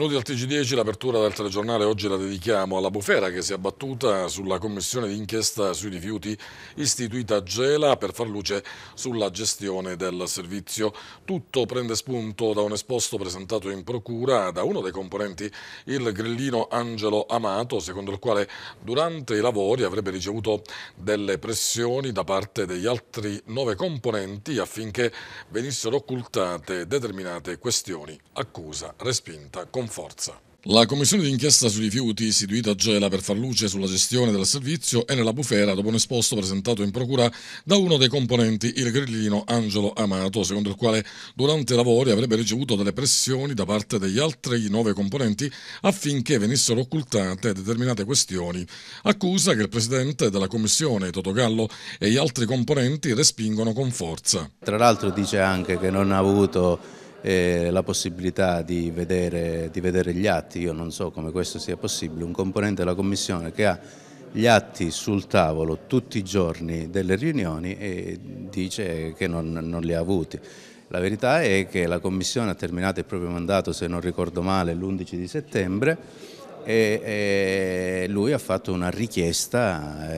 Benvenuti al TG10, l'apertura del telegiornale oggi la dedichiamo alla bufera che si è abbattuta sulla commissione d'inchiesta sui rifiuti istituita a Gela per far luce sulla gestione del servizio. Tutto prende spunto da un esposto presentato in procura da uno dei componenti, il grillino Angelo Amato, secondo il quale durante i lavori avrebbe ricevuto delle pressioni da parte degli altri nove componenti affinché venissero occultate determinate questioni. Accusa respinta confusa. Forza. La commissione d'inchiesta sui rifiuti istituita a Gela per far luce sulla gestione del servizio è nella bufera dopo un esposto presentato in procura da uno dei componenti, il grillino Angelo Amato, secondo il quale durante i lavori avrebbe ricevuto delle pressioni da parte degli altri nove componenti affinché venissero occultate determinate questioni. Accusa che il presidente della commissione, Toto Gallo, e gli altri componenti respingono con forza. Tra l'altro dice anche che non ha avuto eh, la possibilità di vedere, di vedere gli atti, io non so come questo sia possibile, un componente della Commissione che ha gli atti sul tavolo tutti i giorni delle riunioni e dice che non, non, li ha avuti. La verità è che la Commissione ha terminato il proprio mandato, se non ricordo male, l'11 di settembre e, e lui ha fatto una richiesta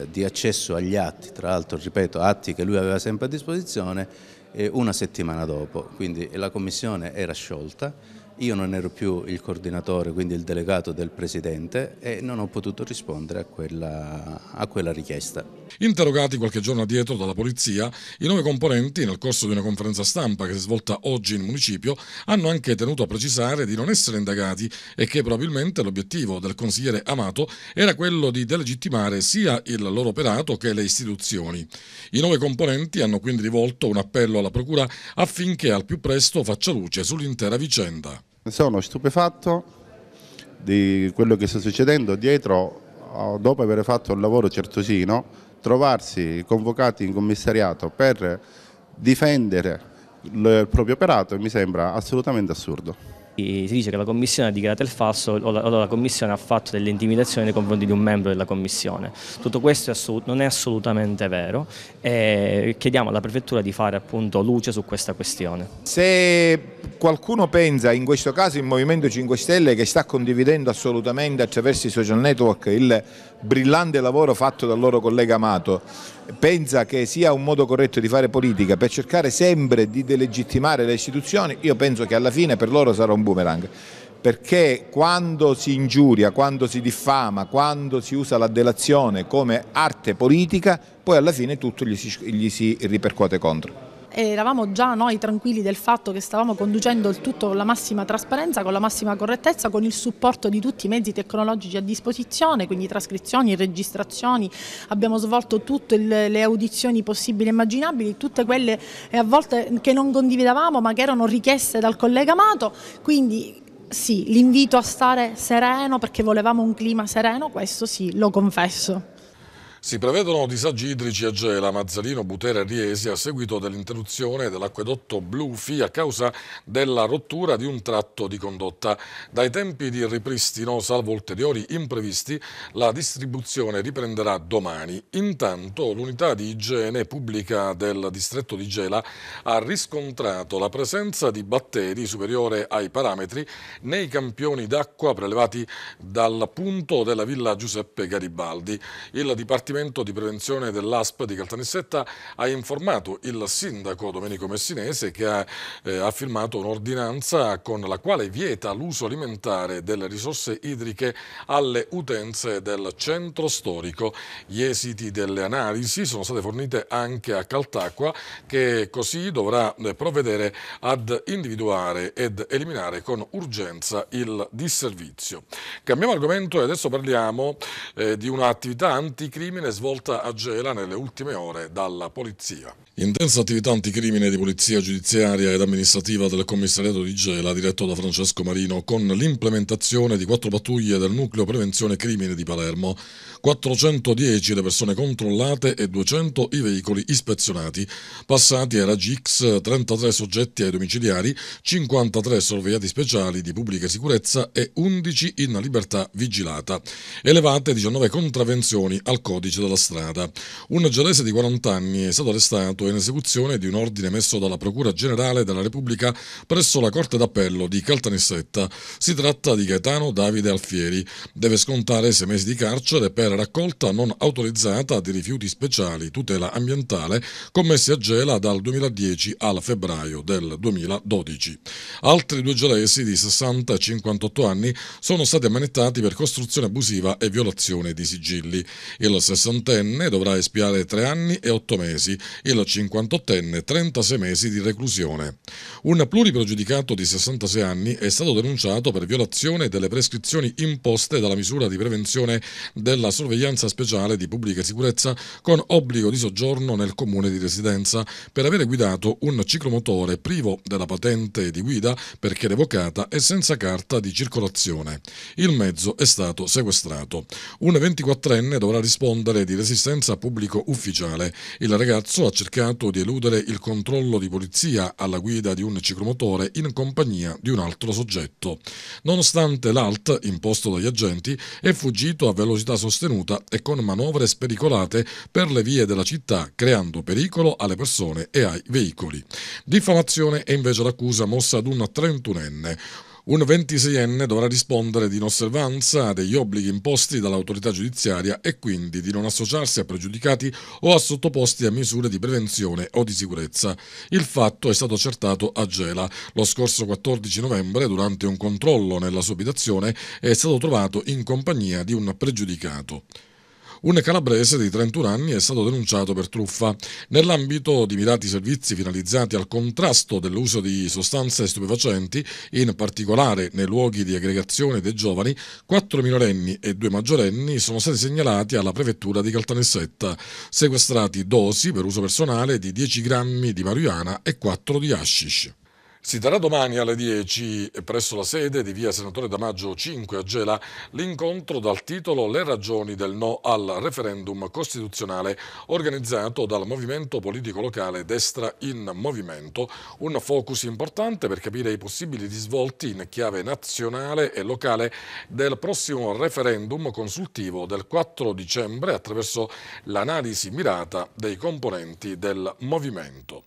eh, di accesso agli atti, tra l'altro, ripeto, atti che lui aveva sempre a disposizione una settimana dopo, quindi la commissione era sciolta io non ero più il coordinatore, quindi il delegato del Presidente e non ho potuto rispondere a quella, a quella richiesta. Interrogati qualche giorno addietro dalla Polizia, i nove componenti, nel corso di una conferenza stampa che si è svolta oggi in municipio, hanno anche tenuto a precisare di non essere indagati e che probabilmente l'obiettivo del consigliere Amato era quello di delegittimare sia il loro operato che le istituzioni. I nove componenti hanno quindi rivolto un appello alla Procura affinché al più presto faccia luce sull'intera vicenda. Sono stupefatto di quello che sta succedendo dietro, dopo aver fatto un lavoro certosino, trovarsi convocati in commissariato per difendere il proprio operato mi sembra assolutamente assurdo si dice che la commissione ha dichiarato il falso o la, o la commissione ha fatto delle intimidazioni nei confronti di un membro della commissione. Tutto questo è non è assolutamente vero e chiediamo alla prefettura di fare appunto luce su questa questione. Se qualcuno pensa in questo caso il Movimento 5 Stelle che sta condividendo assolutamente attraverso i social network il brillante lavoro fatto dal loro collega Amato pensa che sia un modo corretto di fare politica per cercare sempre di delegittimare le istituzioni, io penso che alla fine per loro sarà un boomerang perché quando si ingiuria, quando si diffama, quando si usa la delazione come arte politica, poi alla fine tutto gli si, gli si ripercuote contro eravamo già noi tranquilli del fatto che stavamo conducendo il tutto con la massima trasparenza, con la massima correttezza, con il supporto di tutti i mezzi tecnologici a disposizione, quindi trascrizioni, registrazioni, abbiamo svolto tutte le audizioni possibili e immaginabili, tutte quelle eh, a volte che non condividevamo ma che erano richieste dal collega Amato, quindi sì, l'invito a stare sereno perché volevamo un clima sereno, questo sì, lo confesso. Si prevedono disagi idrici a Gela, Mazzarino, Butera e Riesi a seguito dell'interruzione dell'acquedotto Blufi a causa della rottura di un tratto di condotta. Dai tempi di ripristino, salvo ulteriori imprevisti, la distribuzione riprenderà domani. Intanto l'unità di igiene pubblica del distretto di Gela ha riscontrato la presenza di batteri superiore ai parametri nei campioni d'acqua prelevati dal punto della villa Giuseppe Garibaldi. Il Dipartimento Dipartimento di Prevenzione dell'ASP di Caltanissetta ha informato il sindaco Domenico Messinese che ha eh, ha firmato un'ordinanza con la quale vieta l'uso alimentare delle risorse idriche alle utenze del centro storico. Gli esiti delle analisi sono state fornite anche a Caltacqua che così dovrà eh, provvedere ad individuare ed eliminare con urgenza il disservizio. Cambiamo argomento e adesso parliamo eh, di un'attività anticrimine svolta a Gela nelle ultime ore dalla polizia. Intensa attività anticrimine di polizia giudiziaria ed amministrativa del commissariato di Gela, diretto da Francesco Marino, con l'implementazione di quattro pattuglie del nucleo prevenzione crimine di Palermo, 410 le persone controllate e 200 i veicoli ispezionati, passati era GX 33 soggetti ai domiciliari, 53 sorvegliati speciali di pubblica sicurezza e 11 in libertà vigilata, elevate 19 contravenzioni al codice della strada. Un gelese di 40 anni è stato arrestato in esecuzione di un ordine messo dalla Procura Generale della Repubblica presso la Corte d'Appello di Caltanissetta. Si tratta di Gaetano Davide Alfieri. Deve scontare sei mesi di carcere per raccolta non autorizzata di rifiuti speciali tutela ambientale commessi a Gela dal 2010 al febbraio del 2012. Altri due gelesi di 60 e 58 anni sono stati ammanettati per costruzione abusiva e violazione di sigilli. Il sessantenne dovrà espiare tre anni e otto mesi, il 58enne 36 mesi di reclusione. Un pluripregiudicato di 66 anni è stato denunciato per violazione delle prescrizioni imposte dalla misura di prevenzione della sorveglianza speciale di pubblica sicurezza con obbligo di soggiorno nel comune di residenza per avere guidato un ciclomotore privo della patente di guida perché revocata e senza carta di circolazione. Il mezzo è stato sequestrato. Un 24enne dovrà rispondere di resistenza pubblico ufficiale. Il ragazzo ha cercato tentato di eludere il controllo di polizia alla guida di un ciclomotore in compagnia di un altro soggetto. Nonostante l'alt imposto dagli agenti, è fuggito a velocità sostenuta e con manovre spericolate per le vie della città, creando pericolo alle persone e ai veicoli. Diffamazione è invece l'accusa mossa ad un trentunenne. Un 26enne dovrà rispondere di inosservanza degli obblighi imposti dall'autorità giudiziaria e quindi di non associarsi a pregiudicati o a sottoposti a misure di prevenzione o di sicurezza. Il fatto è stato accertato a Gela. Lo scorso 14 novembre, durante un controllo nella sua abitazione, è stato trovato in compagnia di un pregiudicato. Un calabrese di 31 anni è stato denunciato per truffa. Nell'ambito di mirati servizi finalizzati al contrasto dell'uso di sostanze stupefacenti, in particolare nei luoghi di aggregazione dei giovani, quattro minorenni e due maggiorenni sono stati segnalati alla prefettura di Caltanissetta, sequestrati dosi per uso personale di 10 grammi di marijuana e 4 di hashish. Si darà domani alle 10 presso la sede di via Senatore Damaggio 5 a Gela l'incontro dal titolo Le ragioni del no al referendum costituzionale organizzato dal movimento politico locale Destra in Movimento, un focus importante per capire i possibili risvolti in chiave nazionale e locale del prossimo referendum consultivo del 4 dicembre attraverso l'analisi mirata dei componenti del movimento.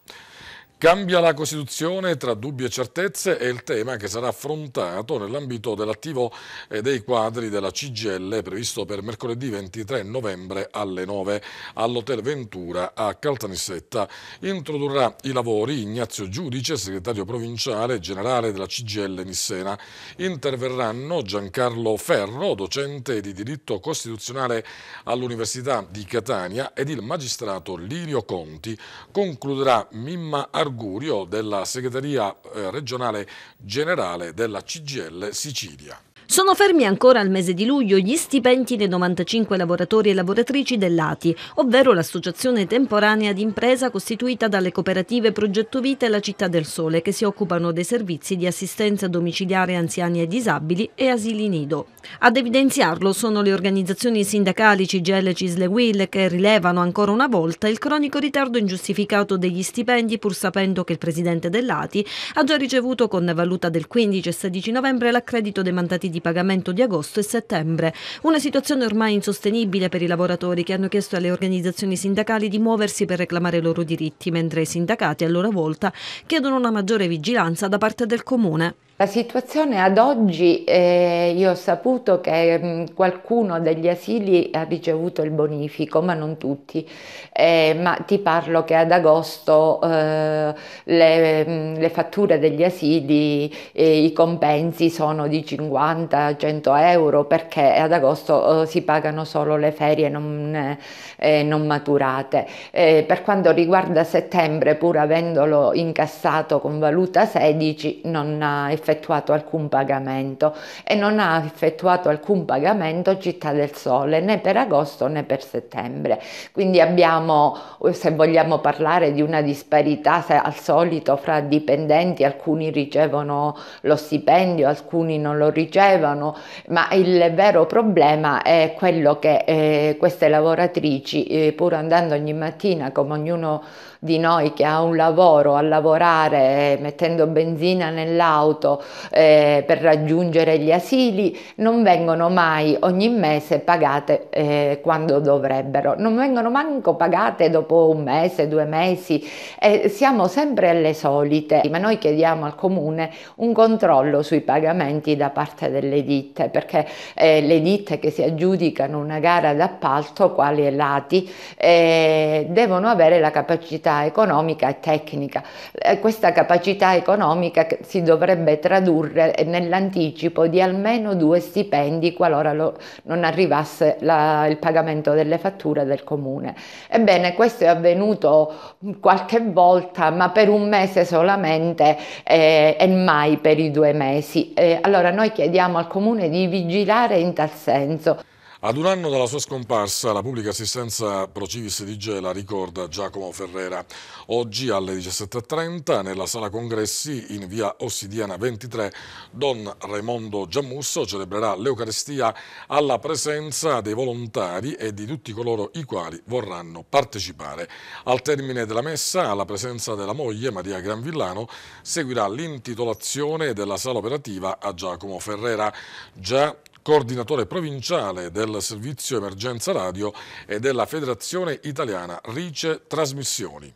Cambia la Costituzione tra dubbi e certezze è il tema che sarà affrontato nell'ambito dell'attivo eh, dei quadri della CGL previsto per mercoledì 23 novembre alle 9 all'Hotel Ventura a Caltanissetta. Introdurrà i lavori Ignazio Giudice, segretario provinciale generale della CGL Nissena. Interverranno Giancarlo Ferro, docente di diritto costituzionale all'Università di Catania ed il magistrato Lirio Conti. Concluderà Mimma Arruolini Argurio della segreteria eh, regionale generale della CGL Sicilia. Sono fermi ancora al mese di luglio gli stipendi dei 95 lavoratori e lavoratrici dell'ATI, ovvero l'associazione temporanea d'impresa costituita dalle cooperative Progetto Vita e la Città del Sole che si occupano dei servizi di assistenza domiciliare anziani e disabili e asili nido. Ad evidenziarlo sono le organizzazioni sindacali CGL Cisle Will che rilevano ancora una volta il cronico ritardo ingiustificato degli stipendi pur sapendo che il presidente dell'ATI ha già ricevuto con valuta del 15 e 16 novembre l'accredito dei mandati di di pagamento di agosto e settembre. Una situazione ormai insostenibile per i lavoratori che hanno chiesto alle organizzazioni sindacali di muoversi per reclamare i loro diritti, mentre i sindacati a loro volta chiedono una maggiore vigilanza da parte del Comune. La situazione ad oggi, eh, io ho saputo che mh, mm, qualcuno degli asili ha ricevuto il bonifico, ma non tutti, eh, ma ti parlo che ad agosto eh, le, mh, mm, le, fatture degli asili, eh, i compensi sono di 50-100 euro perché ad agosto eh, si pagano solo le ferie non, eh, non maturate. per quanto riguarda settembre, pur avendolo incassato con valuta 16, non ha effettuato effettuato alcun pagamento e non ha effettuato alcun pagamento Città del Sole né per agosto né per settembre. Quindi abbiamo, se vogliamo parlare di una disparità al solito fra dipendenti, alcuni ricevono lo stipendio, alcuni non lo ricevono, ma il vero problema è quello che eh, queste lavoratrici, eh, pur andando ogni mattina come ognuno di noi che ha un lavoro a lavorare eh, mettendo benzina nell'auto eh, per raggiungere gli asili non vengono mai ogni mese pagate eh, quando dovrebbero, non vengono manco pagate dopo un mese, due mesi, eh, siamo sempre alle solite, ma noi chiediamo al comune un controllo sui pagamenti da parte delle ditte perché eh, le ditte che si aggiudicano una gara d'appalto quali è l'ATI eh, devono avere la capacità capacità economica e tecnica. Eh, questa capacità economica si dovrebbe tradurre nell'anticipo di almeno due stipendi qualora lo, non arrivasse la, il pagamento delle fatture del comune. Ebbene, questo è avvenuto qualche volta, ma per un mese solamente eh, e mai per i due mesi. Eh, allora noi chiediamo al comune di vigilare in tal senso. Ad un anno dalla sua scomparsa, la pubblica assistenza Procivis di Gela ricorda Giacomo Ferrera. Oggi alle 17.30 nella sala congressi in via Ossidiana 23, Don Raimondo Giammusso celebrerà l'Eucarestia alla presenza dei volontari e di tutti coloro i quali vorranno partecipare. Al termine della messa, alla presenza della moglie Maria Granvillano, seguirà l'intitolazione della sala operativa a Giacomo Ferrera. Già coordinatore provinciale del servizio emergenza radio e della Federazione Italiana Rice Trasmissioni.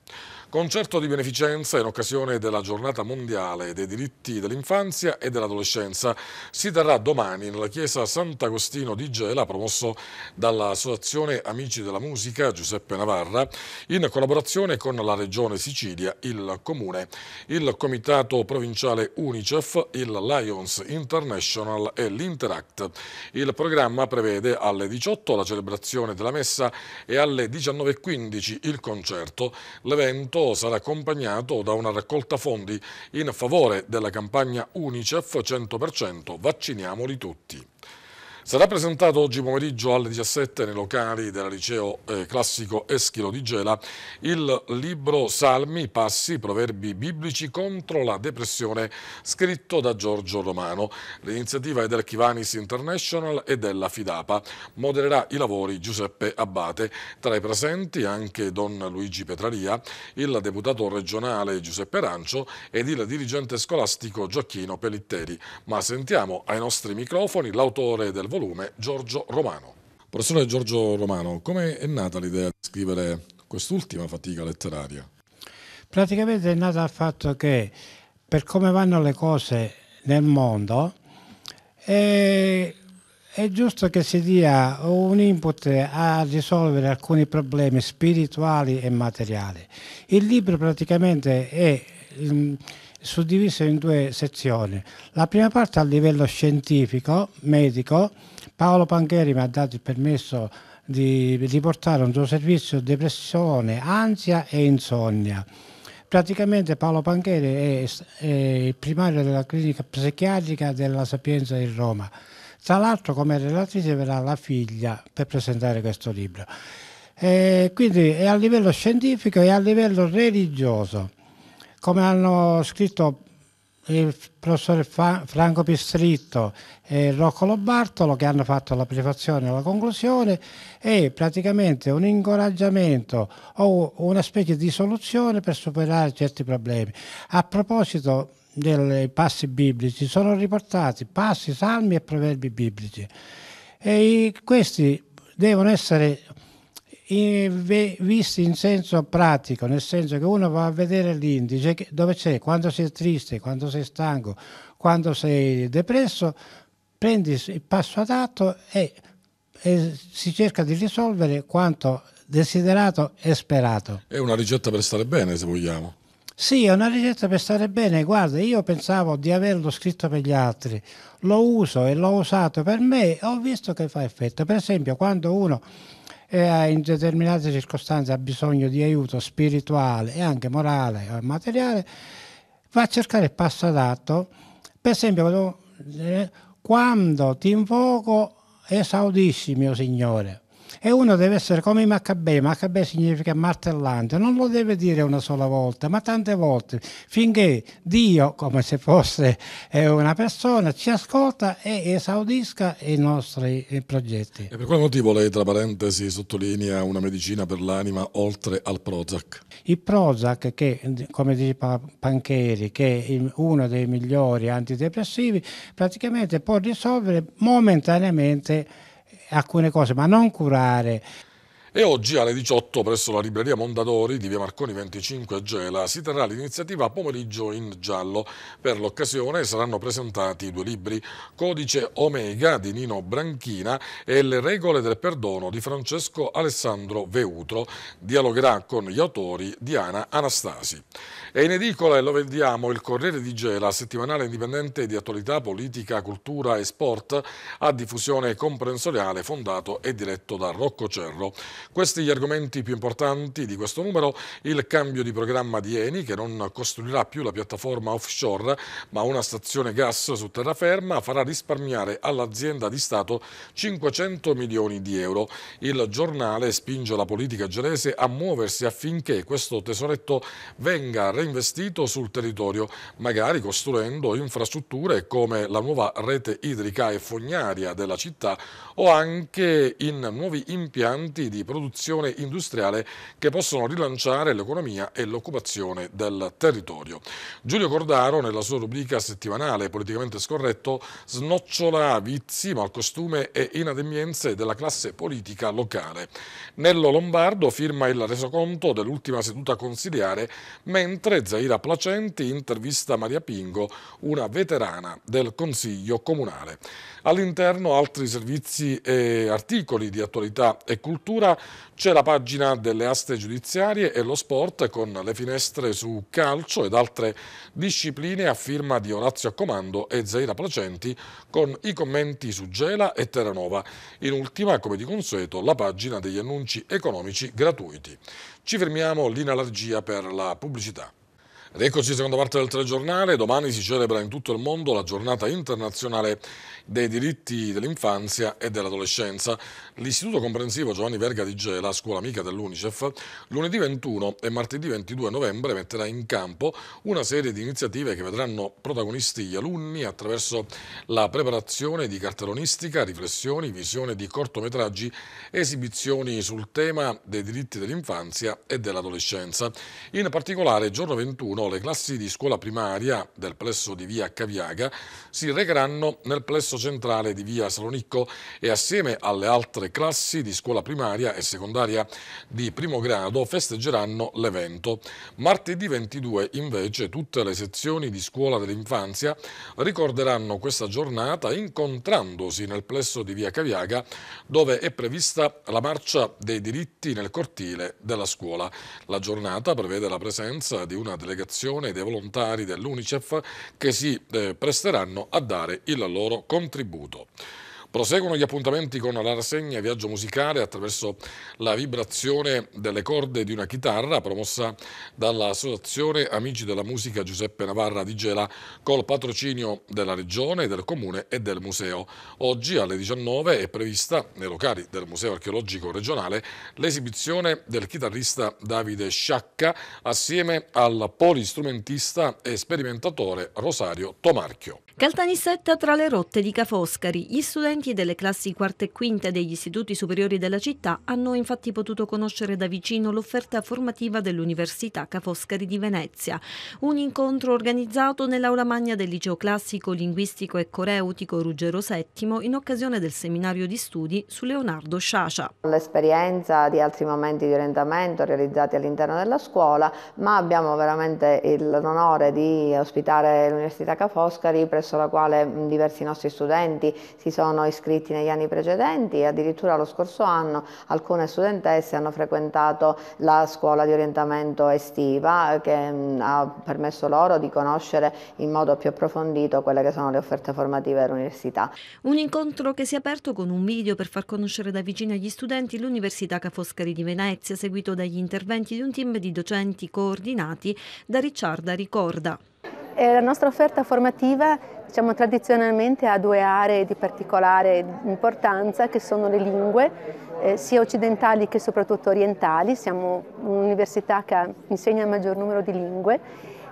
Concerto di beneficenza in occasione della giornata mondiale dei diritti dell'infanzia e dell'adolescenza si terrà domani nella chiesa Sant'Agostino di Gela promosso dall'associazione Amici della Musica Giuseppe Navarra in collaborazione con la regione Sicilia, il comune, il comitato provinciale Unicef, il Lions International e l'Interact. Il programma prevede alle 18 la celebrazione della messa e alle 19.15 il concerto. L'evento sarà accompagnato da una raccolta fondi in favore della campagna Unicef 100% Vacciniamoli Tutti. Sarà presentato oggi pomeriggio alle 17 nei locali del liceo eh, classico Eschilo di Gela il libro Salmi, Passi, Proverbi biblici contro la depressione scritto da Giorgio Romano. L'iniziativa è del Chivanis International e della Fidapa. Modererà i lavori Giuseppe Abbate. Tra i presenti anche Don Luigi Petraria, il deputato regionale Giuseppe Rancio ed il dirigente scolastico Gioacchino Pelitteri. Ma sentiamo ai nostri microfoni l'autore del volume Giorgio Romano. Professore Giorgio Romano, come è nata l'idea di scrivere quest'ultima fatica letteraria? Praticamente è nata dal fatto che per come vanno le cose nel mondo è, è giusto che si dia un input a risolvere alcuni problemi spirituali e materiali. Il libro praticamente è Il, suddiviso in due sezioni. La prima parte a livello scientifico, medico. Paolo Pangheri mi ha dato il permesso di, di portare un suo servizio depressione, ansia e insonnia. Praticamente Paolo Pangheri è, è il primario della clinica psichiatrica della Sapienza di Roma. Tra l'altro come relatrice verrà la figlia per presentare questo libro. E eh, quindi è a livello scientifico e a livello religioso come hanno scritto il professore Franco Pistritto e Roccolo Bartolo che hanno fatto la prefazione e la conclusione è praticamente un incoraggiamento o una specie di soluzione per superare certi problemi. A proposito dei passi biblici sono riportati passi, salmi e proverbi biblici e questi devono essere visti in senso pratico, nel senso che uno va a vedere l'indice dove c'è, quando sei triste, quando sei stanco, quando sei depresso, prendi il passo adatto e, e si cerca di risolvere quanto desiderato e sperato. È una ricetta per stare bene, se vogliamo. Sì, è una ricetta per stare bene. Guarda, io pensavo di averlo scritto per gli altri, lo uso e l'ho usato per me e ho visto che fa effetto. Per esempio, quando uno e ha in determinate circostanze ha bisogno di aiuto spirituale e anche morale o materiale, va a cercare il passo adatto. Per esempio, quando ti invoco esaudisci, mio Signore, e uno deve essere come Maccabè, Maccabè significa martellante, non lo deve dire una sola volta, ma tante volte, finché Dio, come se fosse eh, una persona, ci ascolta e esaudisca i nostri eh, progetti. E per quale motivo lei, tra parentesi, sottolinea una medicina per l'anima oltre al Prozac? Il Prozac, che come diceva Pancheri, che è uno dei migliori antidepressivi, praticamente può risolvere momentaneamente alcune cose, ma non curare. E oggi alle 18 presso la libreria Mondadori di via Marconi 25 a Gela si terrà l'iniziativa Pomeriggio in giallo. Per l'occasione saranno presentati due libri, Codice Omega di Nino Branchina e Le regole del perdono di Francesco Alessandro Veutro. Dialogherà con gli autori Diana Anastasi. E in edicola, e lo vediamo, il Corriere di Gela, settimanale indipendente di attualità politica, cultura e sport, a diffusione comprensoriale fondato e diretto da Rocco Cerro. Questi gli argomenti più importanti di questo numero, il cambio di programma di Eni che non costruirà più la piattaforma offshore ma una stazione gas su terraferma farà risparmiare all'azienda di Stato 500 milioni di euro. Il giornale spinge la politica gelese a muoversi affinché questo tesoretto venga reinvestito sul territorio, magari costruendo infrastrutture come la nuova rete idrica e fognaria della città o anche in nuovi impianti di produzione produzione industriale che possono rilanciare l'economia e l'occupazione del territorio. Giulio Cordaro, nella sua rubrica settimanale politicamente scorretto, snocciola vizi, malcostume e inademmienze della classe politica locale. Nello Lombardo firma il resoconto dell'ultima seduta consiliare, mentre Zaira Placenti intervista Maria Pingo, una veterana del Consiglio Comunale. All'interno altri servizi e articoli di attualità e cultura, c'è la pagina delle aste giudiziarie e lo sport con le finestre su calcio ed altre discipline a firma di Orazio Accomando e Zaira Placenti con i commenti su Gela e Terranova. In ultima, come di consueto, la pagina degli annunci economici gratuiti. Ci fermiamo l'inalargia per la pubblicità. Ed eccoci seconda parte del telegiornale, domani si celebra in tutto il mondo la giornata internazionale dei diritti dell'infanzia e dell'adolescenza. L'Istituto Comprensivo Giovanni Verga di Gela, scuola amica dell'Unicef, lunedì 21 e martedì 22 novembre metterà in campo una serie di iniziative che vedranno protagonisti gli alunni attraverso la preparazione di cartellonistica, riflessioni, visione di cortometraggi, esibizioni sul tema dei diritti dell'infanzia e dell'adolescenza. In particolare, giorno 21, le classi di scuola primaria del plesso di via Caviaga si recheranno nel plesso plesso centrale di via Salonicco e assieme alle altre classi di scuola primaria e secondaria di primo grado festeggeranno l'evento. Martedì 22 invece tutte le sezioni di scuola dell'infanzia ricorderanno questa giornata incontrandosi nel plesso di via Caviaga dove è prevista la marcia dei diritti nel cortile della scuola. La giornata prevede la presenza di una delegazione dei volontari dell'UNICEF che si eh, presteranno a dare il loro contributo contributo. Proseguono gli appuntamenti con la rassegna Viaggio Musicale attraverso la vibrazione delle corde di una chitarra promossa dall'Associazione Amici della Musica Giuseppe Navarra di Gela col patrocinio della Regione, del Comune e del Museo. Oggi alle 19 è prevista nei locali del Museo Archeologico Regionale l'esibizione del chitarrista Davide Sciacca assieme al polistrumentista e sperimentatore Rosario Tomarchio. Caltanissetta tra le rotte di Ca' Foscari. Gli studenti delle classi quarta e quinta degli istituti superiori della città hanno infatti potuto conoscere da vicino l'offerta formativa dell'Università Ca' Foscari di Venezia. Un incontro organizzato nell'aula magna del liceo classico, linguistico e coreutico Ruggero VII in occasione del seminario di studi su Leonardo Sciascia. L'esperienza di altri momenti di orientamento realizzati all'interno della scuola, ma abbiamo veramente l'onore di ospitare l'Università Ca' Foscari presso presso la quale diversi nostri studenti si sono iscritti negli anni precedenti e addirittura lo scorso anno alcune studentesse hanno frequentato la scuola di orientamento estiva eh, che ha permesso loro di conoscere in modo più approfondito quelle che sono le offerte formative dell'università. Un incontro che si è aperto con un video per far conoscere da vicino agli studenti l'Università Ca' Foscari di Venezia, seguito dagli interventi di un team di docenti coordinati da Ricciarda Ricorda. Eh, la nostra offerta formativa diciamo, tradizionalmente ha due aree di particolare importanza che sono le lingue, eh, sia occidentali che soprattutto orientali, siamo un'università che insegna il maggior numero di lingue,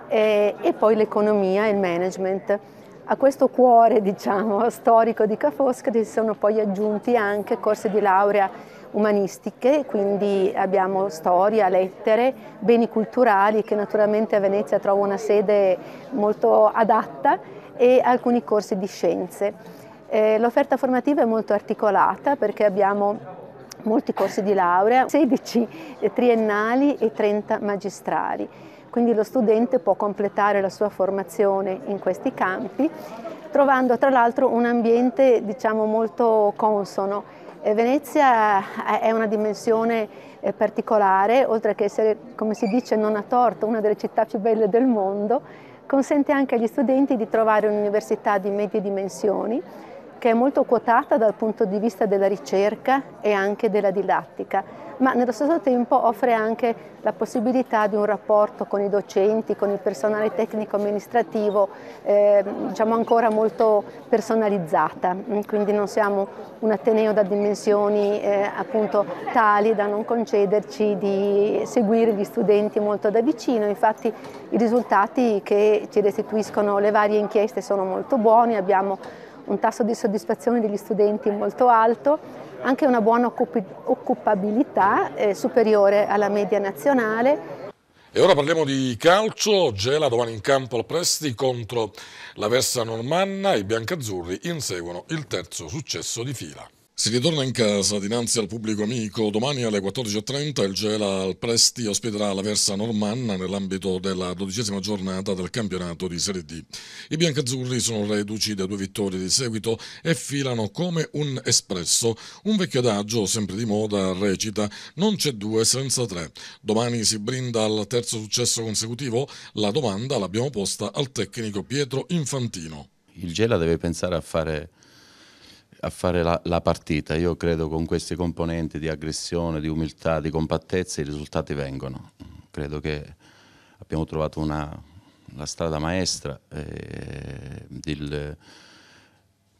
eh, e poi l'economia e il management. A questo cuore diciamo, storico di Cafosca si sono poi aggiunti anche corsi di laurea umanistiche, quindi abbiamo storia, lettere, beni culturali che naturalmente a Venezia trova una sede molto adatta e alcuni corsi di scienze. Eh, l'offerta formativa è molto articolata perché abbiamo molti corsi di laurea, 16 triennali e 30 magistrali. Quindi lo studente può completare la sua formazione in questi campi, trovando tra l'altro un ambiente diciamo, molto consono Venezia è una dimensione eh, particolare, oltre che essere, come si dice non a torto, una delle città più belle del mondo, consente anche agli studenti di trovare un'università di medie dimensioni che è molto quotata dal punto di vista della ricerca e anche della didattica ma nello stesso tempo offre anche la possibilità di un rapporto con i docenti, con il personale tecnico-amministrativo, eh, diciamo ancora molto personalizzata, mm, quindi non siamo un ateneo da dimensioni eh, appunto tali da non concederci di seguire gli studenti molto da vicino, infatti i risultati che ci restituiscono le varie inchieste sono molto buoni, abbiamo un tasso di soddisfazione degli studenti molto alto anche una buona occupabilità eh, superiore alla media nazionale. E ora parliamo di calcio, Gela domani in campo al Presti contro la Versa Normanna, i biancazzurri inseguono il terzo successo di fila. Si ritorna in casa dinanzi al pubblico amico. Domani alle 14.30 il Gela al Presti ospiterà la Versa Normanna nell'ambito della dodicesima giornata del campionato di Serie D. I biancazzurri sono reduci da due vittorie di seguito e filano come un espresso. Un vecchio adagio, sempre di moda, recita non c'è due senza tre. Domani si brinda al terzo successo consecutivo? La domanda l'abbiamo posta al tecnico Pietro Infantino. Il Gela deve pensare a fare a fare la, la, partita. Io credo con questi componenti di aggressione, di umiltà, di compattezza i risultati vengono. Credo che abbiamo trovato una, la strada maestra eh, il,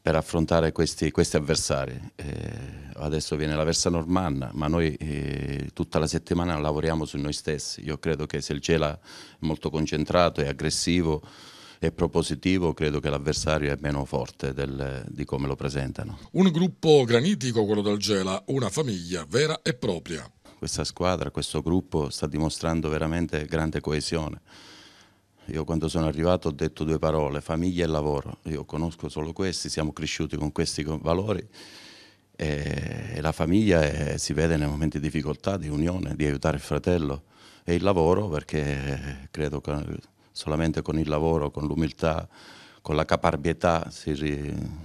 per affrontare questi, questi avversari. Eh, adesso viene la Versa Normanna, ma noi eh, tutta la settimana lavoriamo su noi stessi. Io credo che se il Gela è molto concentrato e aggressivo, è propositivo, credo che l'avversario è meno forte del, di come lo presentano. Un gruppo granitico, quello del Gela, una famiglia vera e propria. Questa squadra, questo gruppo sta dimostrando veramente grande coesione. Io quando sono arrivato ho detto due parole, famiglia e lavoro. Io conosco solo questi, siamo cresciuti con questi valori e la famiglia è, eh, si vede nei momenti di difficoltà, di unione, di aiutare il fratello e il lavoro perché credo che solamente con il lavoro, con l'umiltà, con la caparbietà si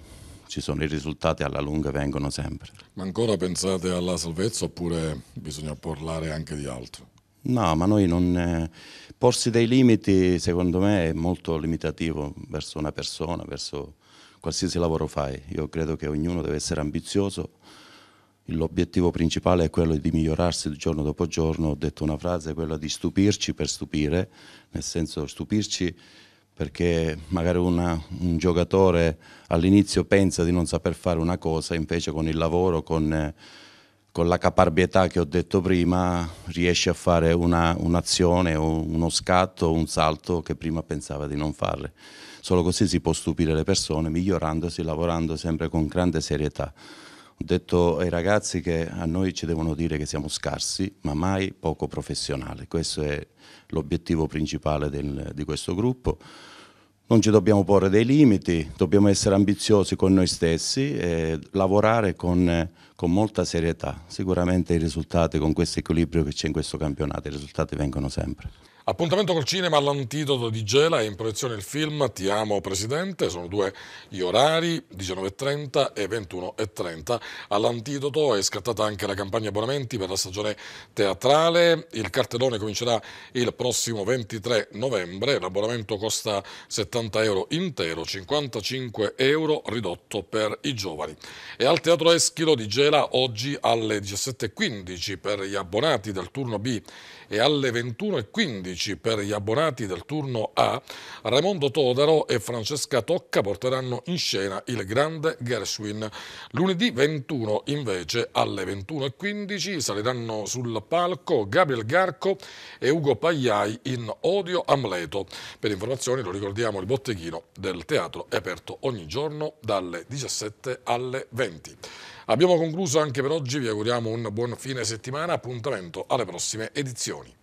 ci sono i risultati alla lunga vengono sempre. Ma ancora pensate alla salvezza oppure bisogna parlare anche di altro? No, ma noi non... Eh, porsi dei limiti secondo me è molto limitativo verso una persona, verso qualsiasi lavoro fai. Io credo che ognuno deve essere ambizioso, l'obiettivo principale è quello di migliorarsi giorno dopo giorno, ho detto una frase, quella di stupirci per stupire, nel senso stupirci perché magari una, un giocatore all'inizio pensa di non saper fare una cosa, invece con il lavoro, con, con la caparbietà che ho detto prima, riesce a fare un'azione un uno scatto, un salto che prima pensava di non fare. Solo così si può stupire le persone, migliorandosi, lavorando sempre con grande serietà. Ho detto ai ragazzi che a noi ci devono dire che siamo scarsi, ma mai poco professionali. Questo è l'obiettivo principale del, di questo gruppo. Non ci dobbiamo porre dei limiti, dobbiamo essere ambiziosi con noi stessi e lavorare con, con molta serietà. Sicuramente i risultati con questo equilibrio che c'è in questo campionato, i risultati vengono sempre. Appuntamento col cinema all'antidoto di Gela e in proiezione il film Ti amo Presidente, sono due gli orari 19.30 e 21.30. All'antidoto è scattata anche la campagna abbonamenti per la stagione teatrale, il cartellone comincerà il prossimo 23 novembre, l'abbonamento costa 70 euro intero, 55 euro ridotto per i giovani. E al Teatro Eschilo di Gela oggi alle 17.15 per gli abbonati del turno B e alle 21.15 per gli abbonati del turno A, Raimondo Todaro e Francesca Tocca porteranno in scena il grande Gershwin. Lunedì 21 invece alle 21.15 saliranno sul palco Gabriel Garco e Ugo Pagliai in Odio Amleto. Per informazioni lo ricordiamo il botteghino del teatro è aperto ogni giorno dalle 17 alle 20. Abbiamo concluso anche per oggi, vi auguriamo un buon fine settimana, appuntamento alle prossime edizioni.